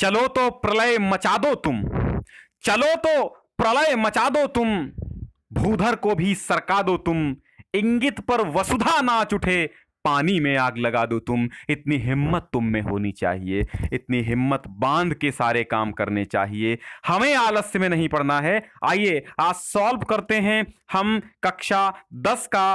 चलो तो प्रलय मचा दो तुम चलो तो प्रलय मचा दो तुम भूधर को भी सरका दो तुम इंगित पर वसुधा नाच उठे पानी में आग लगा दो तुम इतनी हिम्मत तुम में होनी चाहिए इतनी हिम्मत बांध के सारे काम करने चाहिए हमें आलस्य में नहीं पड़ना है आइए आज सॉल्व करते हैं हम कक्षा दस का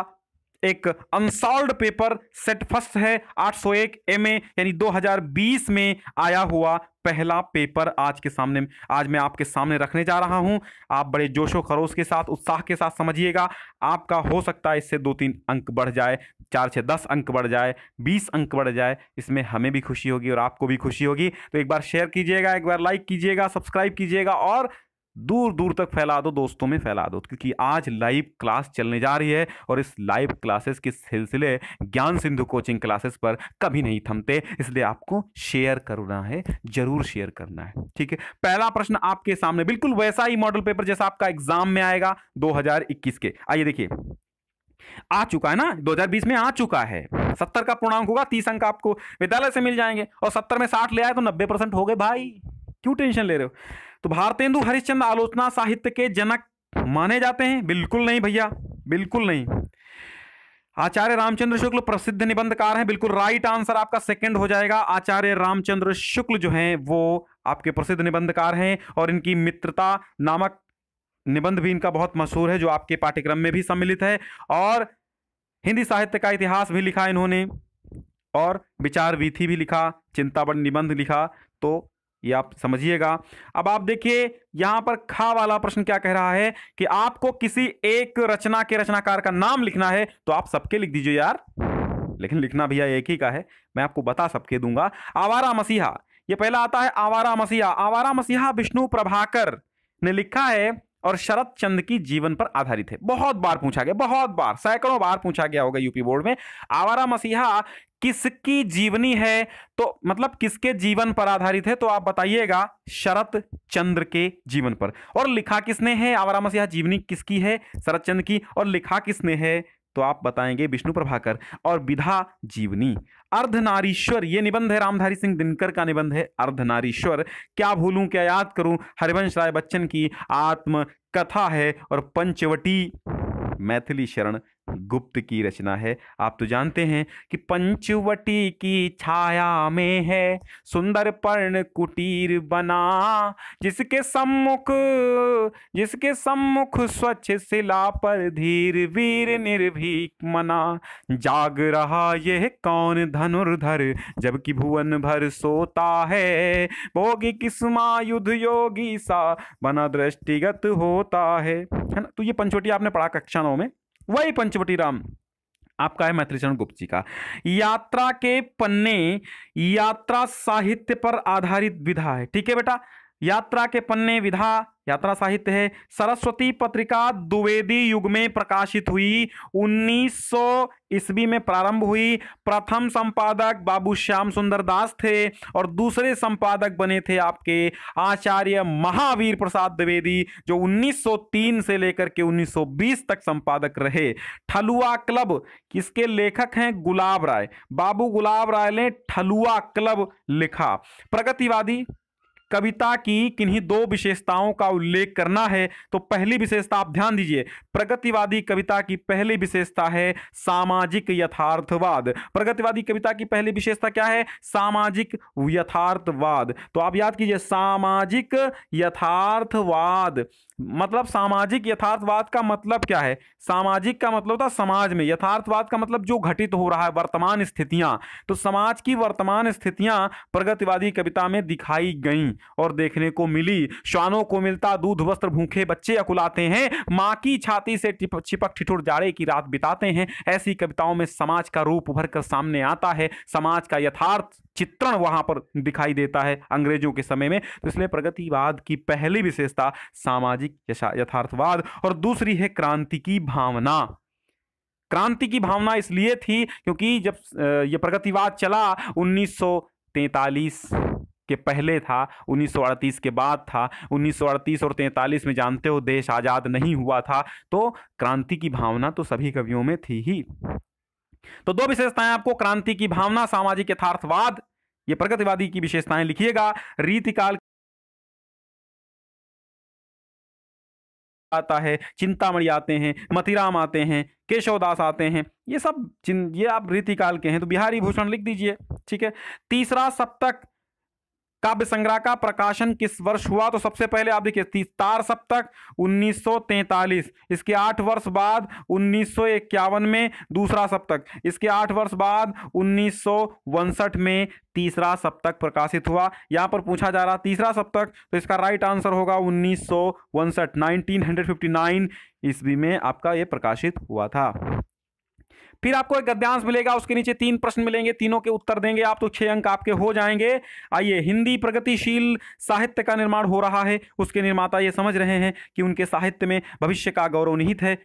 एक अनसॉल्व पेपर सेट फर्स्ट है 801 एमए यानी 2020 में आया हुआ पहला पेपर आज के सामने आज मैं आपके सामने रखने जा रहा हूं आप बड़े जोशो खरोश के साथ उत्साह के साथ समझिएगा आपका हो सकता है इससे दो तीन अंक बढ़ जाए चार छः दस अंक बढ़ जाए बीस अंक बढ़ जाए इसमें हमें भी खुशी होगी और आपको भी खुशी होगी तो एक बार शेयर कीजिएगा एक बार लाइक कीजिएगा सब्सक्राइब कीजिएगा और दूर दूर तक फैला दो दोस्तों में फैला दो क्योंकि आज लाइव क्लास चलने जा रही है और इस लाइव क्लासेस के सिलसिले ज्ञान सिंधु कोचिंग क्लासेस पर कभी नहीं थमते इसलिए आपको शेयर करना है जरूर शेयर करना है ठीक है पहला प्रश्न आपके सामने बिल्कुल वैसा ही मॉडल पेपर जैसा आपका एग्जाम में आएगा दो के आइए देखिए आ चुका है ना 2020 में आ चुका है 70 का पूर्णांक होगा 30 अंक आपको विद्यालय से मिल जाएंगे और 70 में 60 ले आए तो 90 परसेंट हो गए भाई क्यों टेंशन ले रहे हो तो भारतेंदु हरिश्चंद्र आलोचना साहित्य के जनक माने जाते हैं बिल्कुल नहीं भैया बिल्कुल नहीं आचार्य रामचंद्र शुक्ल प्रसिद्ध निबंधकार हैं बिल्कुल राइट आंसर आपका सेकंड हो जाएगा आचार्य रामचंद्र शुक्ल जो हैं वो आपके प्रसिद्ध निबंधकार हैं और इनकी मित्रता नामक निबंध भी इनका बहुत मशहूर है जो आपके पाठ्यक्रम में भी सम्मिलित है और हिंदी साहित्य का इतिहास भी लिखा इन्होंने और विचार वीथी भी लिखा चिंतावन निबंध लिखा तो ये आप समझिएगा अब आप देखिए यहां पर खा वाला प्रश्न क्या कह रहा है कि आपको किसी एक रचना के रचनाकार का नाम लिखना है तो आप सबके लिख दीजिए यार लेकिन लिखना भैया एक ही का है मैं आपको बता सबके दूंगा आवारा मसीहा ये पहला आता है आवारा मसीहा आवारा मसीहा विष्णु प्रभाकर ने लिखा है और शरद चंद की जीवन पर आधारित है बहुत बार पूछा गया बहुत बार सैकड़ों बार पूछा गया होगा यूपी बोर्ड में आवारा मसीहा किसकी जीवनी है तो मतलब किसके जीवन पर आधारित है तो आप बताइएगा शरत चंद्र के जीवन पर और लिखा किसने है आवारा मसीहा जीवनी किसकी है शरत चंद्र की और लिखा किसने है तो आप बताएंगे विष्णु प्रभाकर और विधा जीवनी अर्धनारीश्वर ये निबंध है रामधारी सिंह दिनकर का निबंध है अर्धनारीश्वर क्या भूलूं क्या याद करूं हरिवंश राय बच्चन की आत्मकथा है और पंचवटी मैथिली शरण गुप्त की रचना है आप तो जानते हैं कि पंचवटी की छाया में है सुंदर पर्ण कुटीर बना जिसके सम्मुख जिसके सम्मुख स्वच्छ शिला पर धीर वीर निर्भीक मना जाग रहा यह कौन धनुर्धर जबकि भुवन भर सोता है भोगी किस्मा युद्ध योगी सा बना दृष्टिगत होता है है ना तो ये पंचवटी आपने पढ़ा कक्षा नौ में वही पंचवटी राम आपका है मैत्रीचरण गुप्त जी का यात्रा के पन्ने यात्रा साहित्य पर आधारित विधा है ठीक है बेटा यात्रा के पन्ने विधा यात्रा साहित्य है सरस्वती पत्रिका द्विवेदी युग में प्रकाशित हुई 1900 ईस्वी में प्रारंभ हुई प्रथम संपादक बाबू श्याम सुंदर दास थे और दूसरे संपादक बने थे आपके आचार्य महावीर प्रसाद द्विवेदी जो 1903 से लेकर के 1920 तक संपादक रहे ठलुआ क्लब किसके लेखक हैं गुलाब राय बाबू गुलाब राय ने ठलुआ क्लब लिखा प्रगतिवादी कविता की किन्हीं दो विशेषताओं का उल्लेख करना है तो पहली विशेषता आप ध्यान दीजिए प्रगतिवादी कविता की पहली विशेषता है सामाजिक यथार्थवाद प्रगतिवादी कविता की पहली विशेषता क्या है सामाजिक यथार्थवाद तो आप याद कीजिए सामाजिक यथार्थवाद मतलब सामाजिक यथार्थवाद का मतलब क्या है सामाजिक का मतलब था समाज में यथार्थवाद का मतलब जो घटित हो रहा है वर्तमान स्थितियां तो समाज की वर्तमान स्थितियां प्रगतिवादी कविता में दिखाई गईं और देखने को मिली श्वानों को मिलता दूध वस्त्र भूखे बच्चे अकुलाते हैं माँ की छाती से छिपक ठिठुर जाड़े की रात बिताते हैं ऐसी कविताओं में समाज का रूप उभर कर सामने आता है समाज का यथार्थ चित्रण वहां पर दिखाई देता है अंग्रेजों के समय में तो इसलिए प्रगतिवाद की पहली विशेषता सामाजिक सामाजिक यथार्थवाद और दूसरी है क्रांति की भावना क्रांति की भावना इसलिए थी क्योंकि जब यह प्रगतिवाद चला 1943 के पहले था 1938 के बाद था 1938 और 43 में जानते हो देश आज़ाद नहीं हुआ था तो क्रांति की भावना तो सभी कवियों में थी ही तो दो विशेषताएं आपको क्रांति की भावना सामाजिक यथार्थवाद ये प्रगतिवादी की विशेषताएं लिखिएगा रीतिकाल आता है चिंतामणि आते हैं मतीराम आते हैं केशवदास आते हैं ये सब ये आप रीतिकाल के हैं तो बिहारी भूषण लिख दीजिए ठीक है तीसरा सप्तक काव्य संग्रह का प्रकाशन किस वर्ष हुआ तो सबसे पहले आप देखिए तार सप्तक 1943 इसके आठ वर्ष बाद उन्नीस में दूसरा सप्तक इसके आठ वर्ष बाद उन्नीस में तीसरा सप्तक प्रकाशित हुआ यहाँ पर पूछा जा रहा तीसरा सप्तक तो इसका राइट आंसर होगा उन्नीस सौ ईस्वी में आपका ये प्रकाशित हुआ था फिर आपको एक गद्यांश मिलेगा उसके नीचे तीन प्रश्न मिलेंगे तीनों के उत्तर देंगे आप तो छह अंक आपके हो जाएंगे आइए हिंदी प्रगतिशील साहित्य का निर्माण हो रहा है उसके निर्माता ये समझ रहे हैं कि उनके साहित्य में भविष्य का गौरव निहित है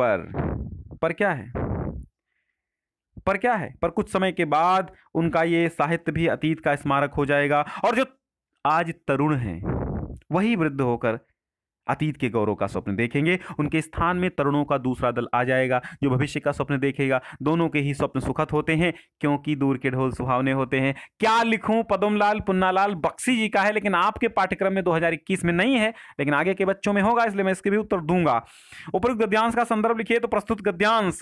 पर पर क्या है पर क्या है पर कुछ समय के बाद उनका ये साहित्य भी अतीत का स्मारक हो जाएगा और जो आज तरुण है वही वृद्ध होकर अतीत के गौरव का स्वप्न देखेंगे उनके स्थान में तरुणों का दूसरा दल आ जाएगा जो भविष्य का स्वप्न देखेगा दोनों के ही स्वप्न सुखद होते हैं क्योंकि दूर के ढोल सुहावने होते हैं क्या लिखूं पदमलाल पुन्नालाल बक्सी जी का है लेकिन आपके पाठ्यक्रम में 2021 में नहीं है लेकिन आगे के बच्चों में होगा इसलिए मैं इसके भी उत्तर दूंगा उपयुक्त गद्यांश का संदर्भ लिखिए तो प्रस्तुत गद्यांश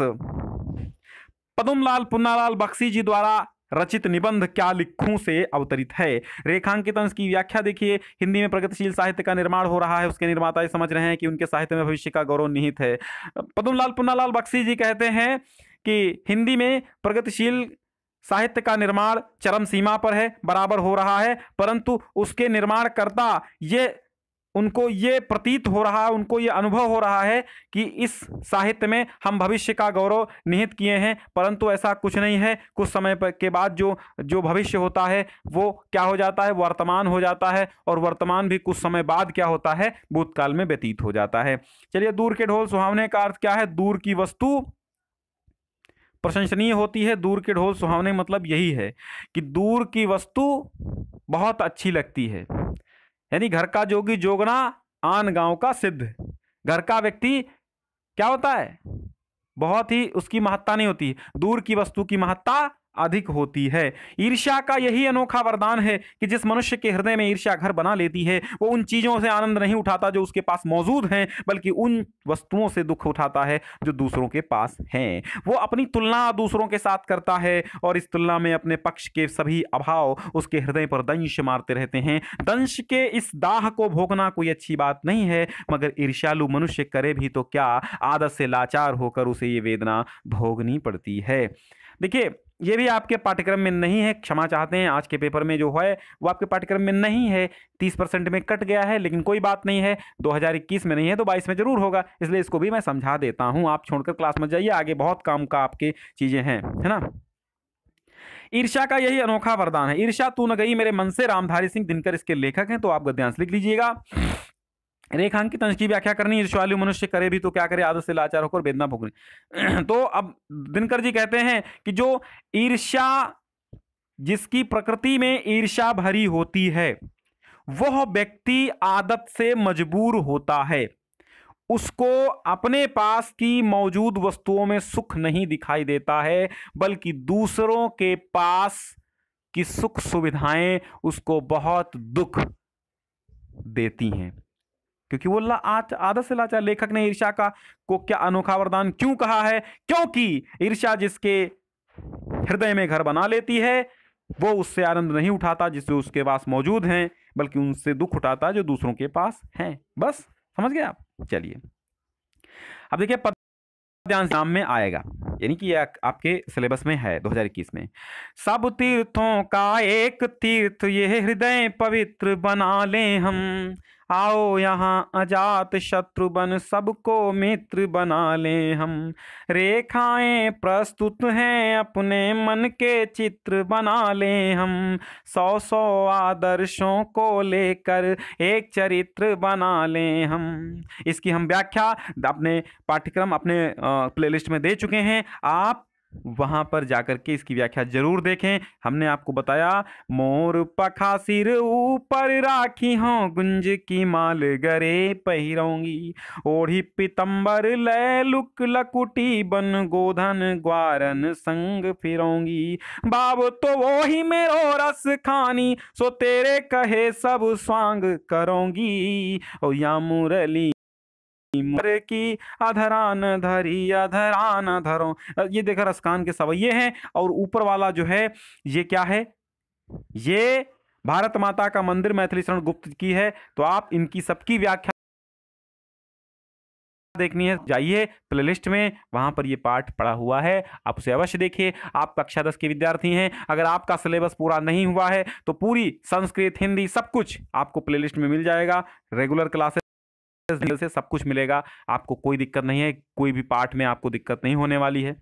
पदमलाल पुन्नालाल बक्सी जी द्वारा रचित निबंध क्या लिखूं से अवतरित है रेखांकित अंश की व्याख्या देखिए हिंदी में प्रगतिशील साहित्य का निर्माण हो रहा है उसके निर्माता ये समझ रहे हैं कि उनके साहित्य में भविष्य का गौरव निहित है पदमलाल पुन्नालाल बख्शी जी कहते हैं कि हिंदी में प्रगतिशील साहित्य का निर्माण चरम सीमा पर है बराबर हो रहा है परंतु उसके निर्माणकर्ता ये उनको ये प्रतीत हो रहा है उनको ये अनुभव हो रहा है कि इस साहित्य में हम भविष्य का गौरव निहित किए हैं परंतु ऐसा कुछ नहीं है कुछ समय पर के बाद जो जो भविष्य होता है वो क्या हो जाता है वर्तमान हो जाता है और वर्तमान भी कुछ समय बाद क्या होता है भूतकाल में व्यतीत हो जाता है चलिए दूर के ढोल सुहावने का अर्थ क्या है दूर की वस्तु प्रशंसनीय होती है दूर के ढोल सुहावने मतलब यही है कि दूर की वस्तु बहुत अच्छी लगती है यानी घर का जोगी जोगना आन गांव का सिद्ध घर का व्यक्ति क्या होता है बहुत ही उसकी महत्ता नहीं होती दूर की वस्तु की महत्ता अधिक होती है ईर्ष्या का यही अनोखा वरदान है कि जिस मनुष्य के हृदय में ईर्ष्या घर बना लेती है वो उन चीज़ों से आनंद नहीं उठाता जो उसके पास मौजूद हैं बल्कि उन वस्तुओं से दुख उठाता है जो दूसरों के पास हैं वो अपनी तुलना दूसरों के साथ करता है और इस तुलना में अपने पक्ष के सभी अभाव उसके हृदय पर दंश मारते रहते हैं दंश के इस दाह को भोगना कोई अच्छी बात नहीं है मगर ईर्ष्यालु मनुष्य करे भी तो क्या आदत से लाचार होकर उसे ये वेदना भोगनी पड़ती है देखिए ये भी आपके पाठ्यक्रम में नहीं है क्षमा चाहते हैं आज के पेपर में जो है वो आपके पाठ्यक्रम में नहीं है तीस परसेंट में कट गया है लेकिन कोई बात नहीं है दो हजार इक्कीस में नहीं है तो बाईस में ज़रूर होगा इसलिए इसको भी मैं समझा देता हूँ आप छोड़कर क्लास में जाइए आगे बहुत काम का आपके चीज़ें हैं है ना ईर्षा का यही अनोखा वरदान है ईर्षा तू न गई मेरे मन से रामधारी सिंह दिनकर इसके लेखक हैं तो आप गद्यांश लिख लीजिएगा रेखांकित अंश की व्याख्या करनी है ईर्ष्यालु मनुष्य करे भी तो क्या करे आदत से लाचार होकर वेदना भोगने तो अब दिनकर जी कहते हैं कि जो ईर्ष्या जिसकी प्रकृति में ईर्ष्या भरी होती है वह व्यक्ति आदत से मजबूर होता है उसको अपने पास की मौजूद वस्तुओं में सुख नहीं दिखाई देता है बल्कि दूसरों के पास की सुख सुविधाएं उसको बहुत दुख देती हैं क्योंकि वो आदर्श लाचार लेखक ने ईर्षा का को क्या अनोखा वरदान क्यों कहा है क्योंकि ईर्षा जिसके हृदय में घर बना लेती है वो उससे आनंद नहीं उठाता जिससे उसके पास मौजूद हैं बल्कि उनसे दुख उठाता जो दूसरों के पास हैं बस समझ गए आप चलिए अब देखिए पद्यांश नाम में आएगा यानी कि आपके सिलेबस में है 2021 में सब तीर्थों का एक तीर्थ यह हृदय पवित्र बना ले हम आओ यहाँ अजात शत्रु बन सबको मित्र बना लें हम रेखाएं प्रस्तुत हैं अपने मन के चित्र बना लें हम सौ सौ आदर्शों को लेकर एक चरित्र बना लें हम इसकी हम व्याख्या अपने पाठ्यक्रम अपने प्लेलिस्ट में दे चुके हैं आप वहां पर जाकर के इसकी व्याख्या जरूर देखें हमने आपको बताया मोर पखा सिर ऊपर राखी हो हाँ, गुंज की माल गरे पहिरोंगी ओढ़ी पितंबर लय लुक लकुटी बन गोधन ग्वारन संग फिरोंगी बाब तो वो ही मेरो रस खानी सो तेरे कहे सब स्वांग करोंगी ओ या मुरली मोरे की अधरान धरी अधरान धरो ये देखा रसकान के सवैये हैं और ऊपर वाला जो है ये क्या है ये भारत माता का मंदिर मैथिली शरण गुप्त की है तो आप इनकी सबकी व्याख्या देखनी है जाइए प्लेलिस्ट में वहां पर ये पाठ पड़ा हुआ है आप उसे अवश्य देखिए आप कक्षा दस के विद्यार्थी हैं अगर आपका सिलेबस पूरा नहीं हुआ है तो पूरी संस्कृत हिंदी सब कुछ आपको प्लेलिस्ट में मिल जाएगा रेगुलर क्लासेस डील से सब कुछ मिलेगा आपको कोई दिक्कत नहीं है कोई भी पार्ट में आपको दिक्कत नहीं होने वाली है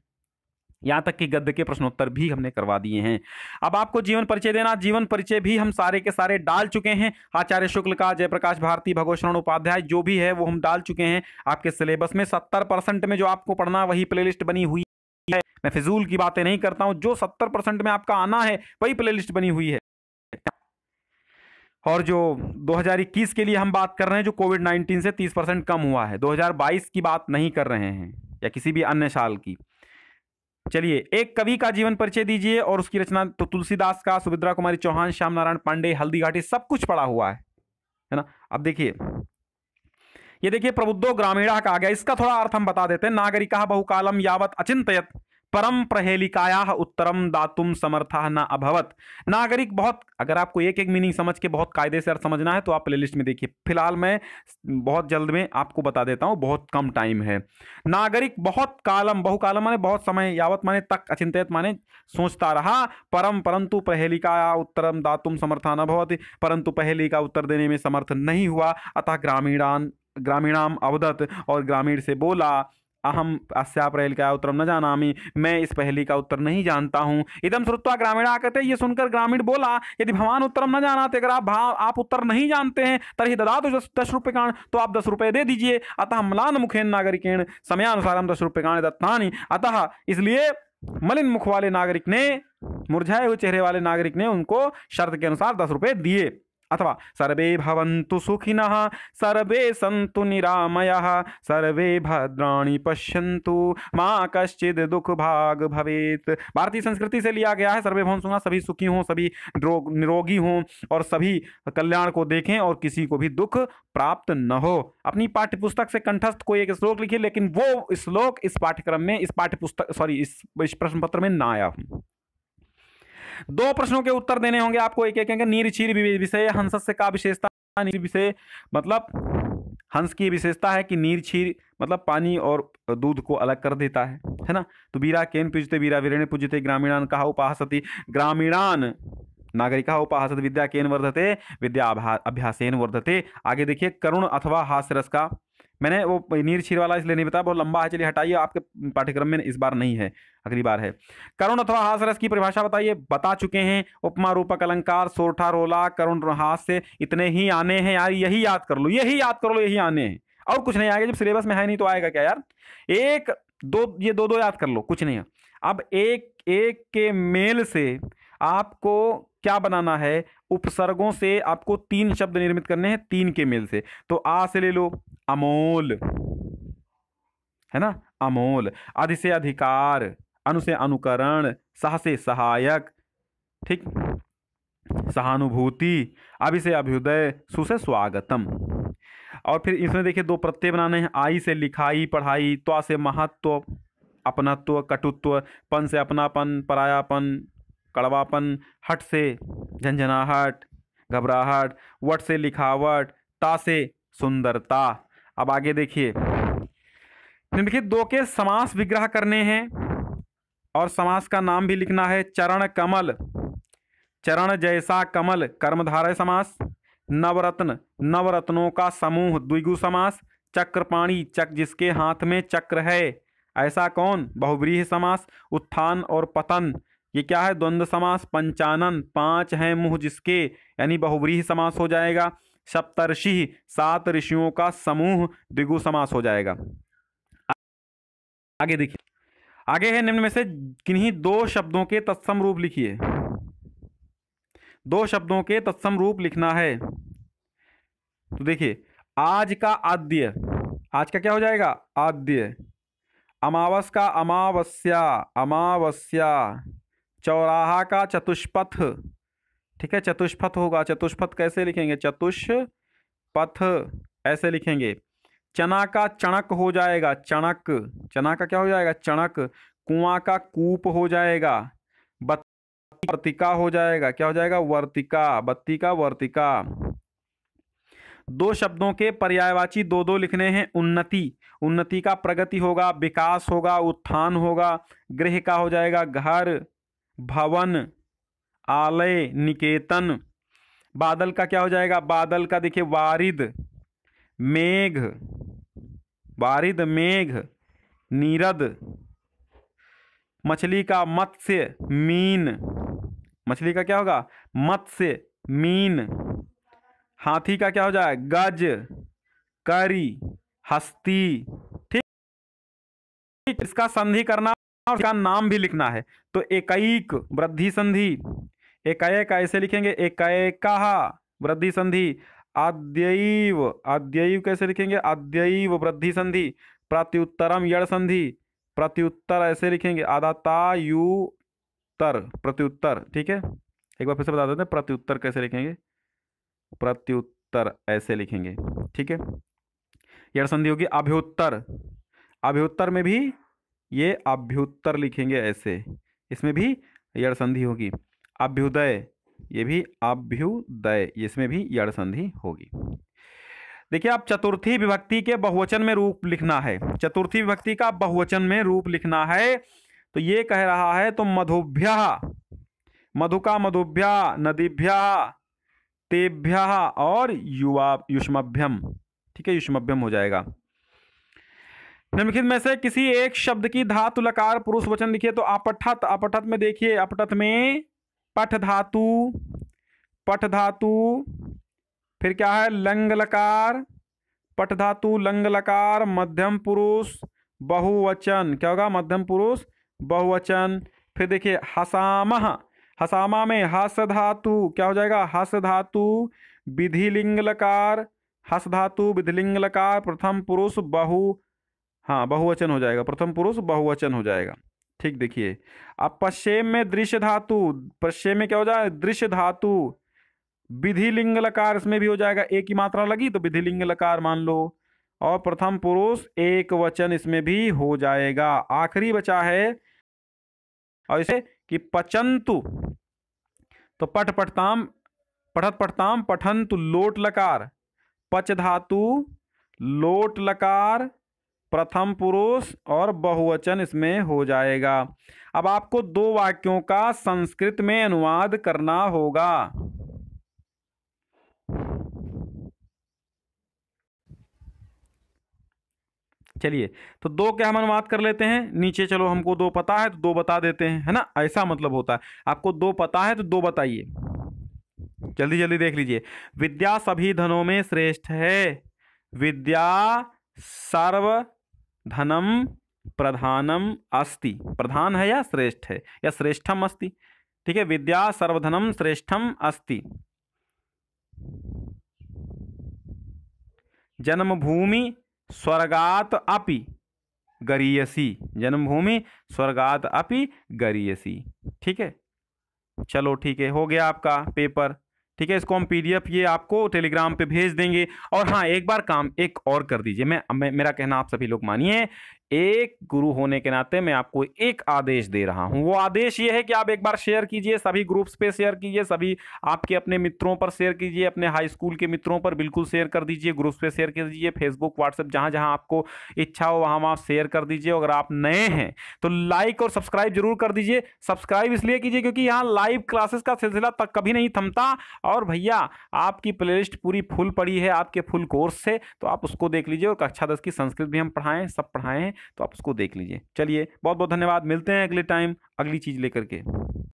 यहाँ तक कि गद्य के प्रश्नोत्तर भी हमने करवा दिए हैं अब आपको जीवन परिचय देना जीवन परिचय भी हम सारे के सारे डाल चुके हैं आचार्य शुक्ल का जयप्रकाश भारती भगवशरण उपाध्याय जो भी है वो हम डाल चुके हैं आपके सिलेबस में सत्तर परसेंट में जो आपको पढ़ना वही प्लेलिस्ट बनी हुई है मैं फिजूल की बातें नहीं करता हूँ जो सत्तर परसेंट में आपका आना है वही प्ले बनी हुई है और जो 2021 के लिए हम बात कर रहे हैं जो कोविड 19 से 30 परसेंट कम हुआ है 2022 की बात नहीं कर रहे हैं या किसी भी अन्य साल की चलिए एक कवि का जीवन परिचय दीजिए और उसकी रचना तो तुलसीदास का सुभद्रा कुमारी चौहान श्याम नारायण पांडे हल्दी घाटी सब कुछ पड़ा हुआ है है ना अब देखिए ये देखिए प्रबुद्धो ग्रामीणा का आ गया इसका थोड़ा अर्थ हम बता देते हैं नागरिका बहुकालम यावत अचिंतयत परम प्रहेलिकाया उत्तरम दातुम समर्था न अभवत नागरिक बहुत अगर आपको एक एक मीनिंग समझ के बहुत कायदे से अर्थ समझना है तो आप प्लेलिस्ट में देखिए फिलहाल मैं बहुत जल्द में आपको बता देता हूँ बहुत कम टाइम है नागरिक बहुत कालम बहुकालम माने बहुत समय यावत माने तक अचिंतित माने सोचता रहा परम परंतु पहेलिकाया उत्तरम दातुम समर्था न अभवत परंतु पहेली का उत्तर देने में समर्थ नहीं हुआ अतः ग्रामीणान ग्रामीणाम अवदत और ग्रामीण से बोला अहम अस्याप का उत्तर न जाना मैं इस पहली का उत्तर नहीं जानता हूँ इदम श्रुत्वा ग्रामीण आकते ये सुनकर ग्रामीण बोला यदि भवान उत्तर न जानाते अगर आप भाव आप उत्तर नहीं जानते हैं तरी ददा तो दस रुपये कांड तो आप दस रुपये दे दीजिए अतः मलान मुखेन नागरिकेण हम दस रुपये रूप्यकाण दत्ता अतः इसलिए मलिन मुख वाले नागरिक ने मुरझाए हुए चेहरे वाले नागरिक ने उनको शर्त के अनुसार दस रुपये दिए अथवा सर्वे भवन्तु सुखिनः सर्वे सन्तु निरामयः सर्वे भद्राणि पश्यन्तु मा कश्चिद् दुख भाग भारतीय संस्कृति से लिया गया है सर्वे भवन सुना सभी सुखी हों सभी निरोगी हों और सभी कल्याण को देखें और किसी को भी दुख प्राप्त न हो अपनी पाठ्यपुस्तक से कंठस्थ कोई एक श्लोक लिखिए लेकिन वो श्लोक इस पाठ्यक्रम में इस पाठ्यपुस्तक सॉरी इस, इस प्रश्न पत्र में ना आया दो प्रश्नों के उत्तर देने होंगे आपको एक एक नीर चीर विषय से का विशेषता विषय मतलब हंस की विशेषता है कि नीर छीर मतलब पानी और दूध को अलग कर देता है है ना तो बीरा केन पूजते बीरा वीरण पूजते ग्रामीणान कहा उपासती ग्रामीणान नागरिका उपासत विद्या केन वर्धते विद्या अभ्यासेन वर्धते आगे देखिए करुण अथवा हास्य रस का मैंने वो नीर छीर वाला इसलिए नहीं बताया बहुत लंबा है चलिए हटाइए आपके पाठ्यक्रम में इस बार नहीं है अगली बार है करुण अथवा हास रस की परिभाषा बताइए बता चुके हैं उपमा रूपक अलंकार सोरठा रोला करुण हास से इतने ही आने हैं यार यही याद कर लो यही याद कर लो यही आने हैं और कुछ नहीं आएगा जब सिलेबस में है नहीं तो आएगा क्या यार एक दो ये दो दो याद कर लो कुछ नहीं अब एक एक के मेल से आपको क्या बनाना है उपसर्गों से आपको तीन शब्द निर्मित करने हैं तीन के मेल से तो आ से ले लो अमोल है ना अमोल अधि से अधिकार अनु से अनुकरण सह से सहायक ठीक सहानुभूति अभि से अभ्युदय सु से स्वागतम और फिर इसमें देखिए दो प्रत्यय बनाने हैं आई से लिखाई पढ़ाई त्वा से महत्व अपनत्व कटुत्व पन से अपनापन परायापन कड़वापन हट से झंझनाहट घबराहट वट से लिखावट ता से सुंदरता अब आगे देखिए निम्नलिखित दो के समास विग्रह करने हैं और समास का नाम भी लिखना है चरण कमल चरण जैसा कमल कर्मधारय समास नवरत्न नवरत्नों का समूह द्विगु समास चक्रपाणी चक जिसके हाथ में चक्र है ऐसा कौन बहुव्रीह समास उत्थान और पतन ये क्या है द्वंद्व समास पंचानन पांच हैं मुंह जिसके यानी बहुव्रीह समास हो जाएगा सप्तर्षि सात ऋषियों का समूह द्विगु समास हो जाएगा आगे देखिए आगे है निम्न में से किन्हीं दो शब्दों के तत्सम रूप लिखिए दो शब्दों के तत्सम रूप लिखना है तो देखिए आज का आद्य आज का क्या हो जाएगा आद्य अमावस का अमावस्या अमावस्या चौराहा का चतुष्पथ ठीक है चतुष्पथ होगा चतुष्पथ कैसे लिखेंगे चतुष पथ ऐसे लिखेंगे चना का चणक हो जाएगा चणक चना का क्या हो जाएगा चणक कुआ का कूप हो जाएगा बत्ती वर्तिका हो जाएगा क्या हो जाएगा वर्तिका बत्ती का वर्तिका दो शब्दों के पर्यायवाची दो दो लिखने हैं उन्नति उन्नति का प्रगति होगा विकास होगा उत्थान होगा गृह का हो जाएगा घर भवन आलय निकेतन बादल का क्या हो जाएगा बादल का देखिए वारिद मेघ वारिद मेघ नीरद मछली का मत्स्य मीन मछली का क्या होगा मत्स्य मीन हाथी का क्या हो जाए गज करी हस्ती ठीक इसका संधि करना और इसका नाम भी लिखना है तो एकाइक वृद्धि संधि एकाएक का ऐसे लिखेंगे एकाएका वृद्धि संधि आद्यव आद्यव कैसे लिखेंगे आद्यव वृद्धि संधि प्रत्युत्तरम यड़ संधि प्रत्युत्तर ऐसे लिखेंगे आदातायुतर प्रत्युत्तर ठीक है एक बार फिर से बता देते हैं प्रत्युत्तर कैसे लिखेंगे प्रत्युत्तर ऐसे लिखेंगे ठीक है यड़ संधि होगी अभ्युत्तर अभ्युत्तर में भी ये अभ्युत्तर लिखेंगे ऐसे इसमें भी यड़ संधि होगी अभ्युदय ये भी अभ्युदय इसमें भी यड़ संधि होगी देखिए आप चतुर्थी विभक्ति के बहुवचन में रूप लिखना है चतुर्थी विभक्ति का बहुवचन में रूप लिखना है तो ये कह रहा है तो मधुभ्य मधु का मधुभ्या नदीभ्या तेभ्य और युवा युष्मभ्यम ठीक है युष्मभ्यम हो जाएगा निम्नलिखित में से किसी एक शब्द की धातु लकार पुरुष वचन लिखिए तो अपठत अपठत में देखिए अपठत में पठ धातु पठ धातु फिर क्या है लंग लकार पठ धातु लंग लकार मध्यम पुरुष बहुवचन क्या होगा मध्यम पुरुष बहुवचन फिर देखिए हसामह हसामा में हस धातु क्या हो जाएगा हस धातु लिंग लकार हस धातु लिंग लकार प्रथम पुरुष बहु हाँ बहुवचन हो जाएगा प्रथम पुरुष बहुवचन हो जाएगा ठीक देखिए अब पश्चिम में दृश्य धातु पश्चिम में क्या हो जाए दृश्य धातु विधि लिंग लकार इसमें भी हो जाएगा एक ही मात्रा लगी तो विधि लिंग लकार मान लो और प्रथम पुरुष एक वचन इसमें भी हो जाएगा आखिरी बचा है और इसे कि पचंतु तो पट पठताम पठत पठताम पठंतु लोट लकार पच धातु लोट लकार प्रथम पुरुष और बहुवचन इसमें हो जाएगा अब आपको दो वाक्यों का संस्कृत में अनुवाद करना होगा चलिए तो दो के हम अनुवाद कर लेते हैं नीचे चलो हमको दो पता है तो दो बता देते हैं है ना ऐसा मतलब होता है आपको दो पता है तो दो बताइए जल्दी जल्दी देख लीजिए विद्या सभी धनों में श्रेष्ठ है विद्या सर्व धनम प्रधानम अस्ति प्रधान है या श्रेष्ठ है या श्रेष्ठम अस्ति ठीक है विद्या सर्वधनम श्रेष्ठम अस्ति जन्मभूमि स्वर्गात अपि गरीयसी जन्मभूमि स्वर्गात अपि गरीयसी ठीक है चलो ठीक है हो गया आपका पेपर ठीक है इसको हम पीडीएफ ये आपको टेलीग्राम पे भेज देंगे और हाँ एक बार काम एक और कर दीजिए मैं, मेरा कहना आप सभी लोग मानिए एक गुरु होने के नाते मैं आपको एक आदेश दे रहा हूँ वो आदेश ये है कि आप एक बार शेयर कीजिए सभी ग्रुप्स पे शेयर कीजिए सभी आपके अपने मित्रों पर शेयर कीजिए अपने हाई स्कूल के मित्रों पर बिल्कुल शेयर कर दीजिए ग्रुप्स पे शेयर कर दीजिए फेसबुक व्हाट्सएप जहाँ जहाँ आपको इच्छा हो वहाँ वहाँ शेयर कर दीजिए अगर आप नए हैं तो लाइक और सब्सक्राइब जरूर कर दीजिए सब्सक्राइब इसलिए कीजिए क्योंकि यहाँ लाइव क्लासेस का सिलसिला तक कभी नहीं थमता और भैया आपकी प्लेलिस्ट पूरी फुल पड़ी है आपके फुल कोर्स से तो आप उसको देख लीजिए और कक्षा दस की संस्कृत भी हम पढ़ाएं सब पढ़ाएं हैं तो आप उसको देख लीजिए चलिए बहुत बहुत धन्यवाद मिलते हैं अगले टाइम अगली चीज़ लेकर के